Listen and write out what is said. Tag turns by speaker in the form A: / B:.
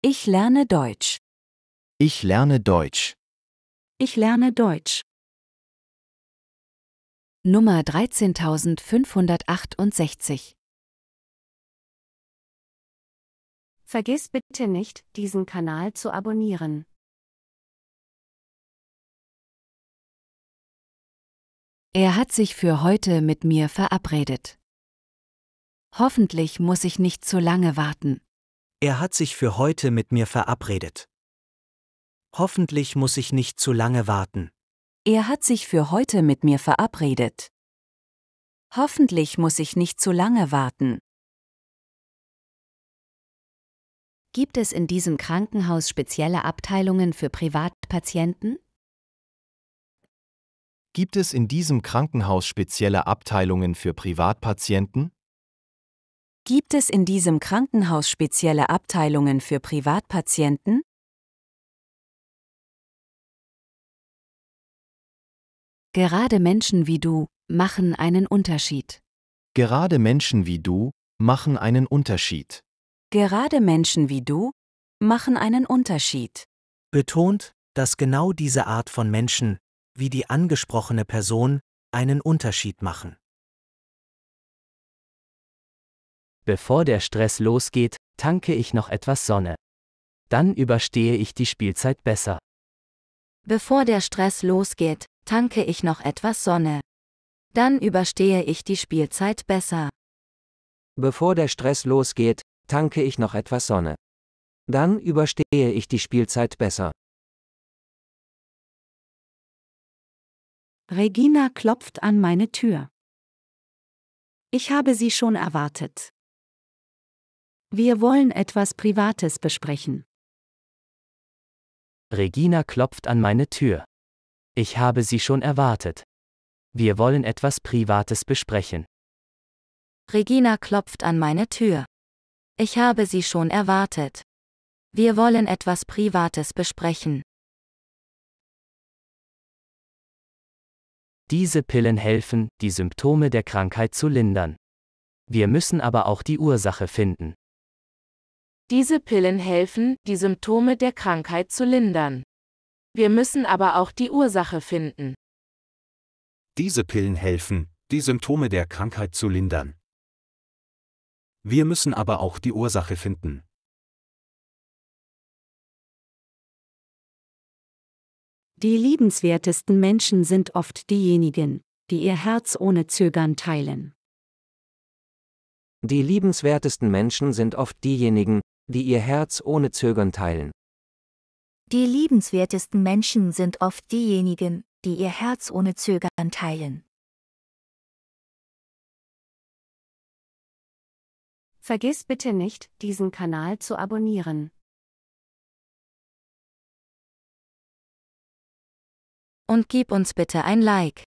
A: Ich lerne Deutsch. Ich lerne Deutsch. Ich lerne Deutsch. Nummer 13568 Vergiss bitte nicht, diesen Kanal zu abonnieren. Er hat sich für heute mit mir verabredet. Hoffentlich muss ich nicht zu lange warten.
B: Er hat sich für heute mit mir verabredet. Hoffentlich muss ich nicht zu lange warten.
A: Er hat sich für heute mit mir verabredet. Hoffentlich muss ich nicht zu lange warten. Gibt es in diesem Krankenhaus spezielle Abteilungen für Privatpatienten?
B: Gibt es in diesem Krankenhaus spezielle Abteilungen für Privatpatienten?
A: Gibt es in diesem Krankenhaus spezielle Abteilungen für Privatpatienten? Gerade Menschen wie
B: du machen einen Unterschied. Gerade Menschen wie du machen einen Unterschied.
A: Gerade Menschen wie du machen einen Unterschied.
B: Betont, dass genau diese Art von Menschen, wie die angesprochene Person, einen Unterschied machen. Bevor der Stress losgeht, tanke ich noch etwas Sonne. Dann überstehe ich die Spielzeit besser.
A: Bevor der Stress losgeht, tanke ich noch etwas Sonne. Dann überstehe ich die Spielzeit besser.
B: Bevor der Stress losgeht, tanke ich noch etwas Sonne. Dann überstehe ich die Spielzeit besser.
A: Regina klopft an meine Tür. Ich habe sie schon erwartet. Wir wollen etwas Privates besprechen.
B: Regina klopft an meine Tür. Ich habe sie schon erwartet. Wir wollen etwas Privates besprechen.
A: Regina klopft an meine Tür. Ich habe sie schon erwartet. Wir wollen etwas Privates besprechen.
B: Diese Pillen helfen, die Symptome der Krankheit zu lindern. Wir müssen aber auch die Ursache finden.
A: Diese Pillen helfen, die Symptome der Krankheit zu lindern. Wir müssen aber auch die Ursache finden.
B: Diese Pillen helfen, die Symptome der Krankheit zu lindern. Wir müssen
A: aber auch die Ursache finden. Die liebenswertesten Menschen sind oft diejenigen, die ihr Herz ohne Zögern teilen.
B: Die liebenswertesten Menschen sind oft diejenigen, die ihr Herz ohne Zögern teilen.
A: Die liebenswertesten Menschen sind oft diejenigen, die ihr Herz ohne Zögern teilen. Vergiss bitte nicht, diesen Kanal zu abonnieren. Und gib uns bitte ein Like.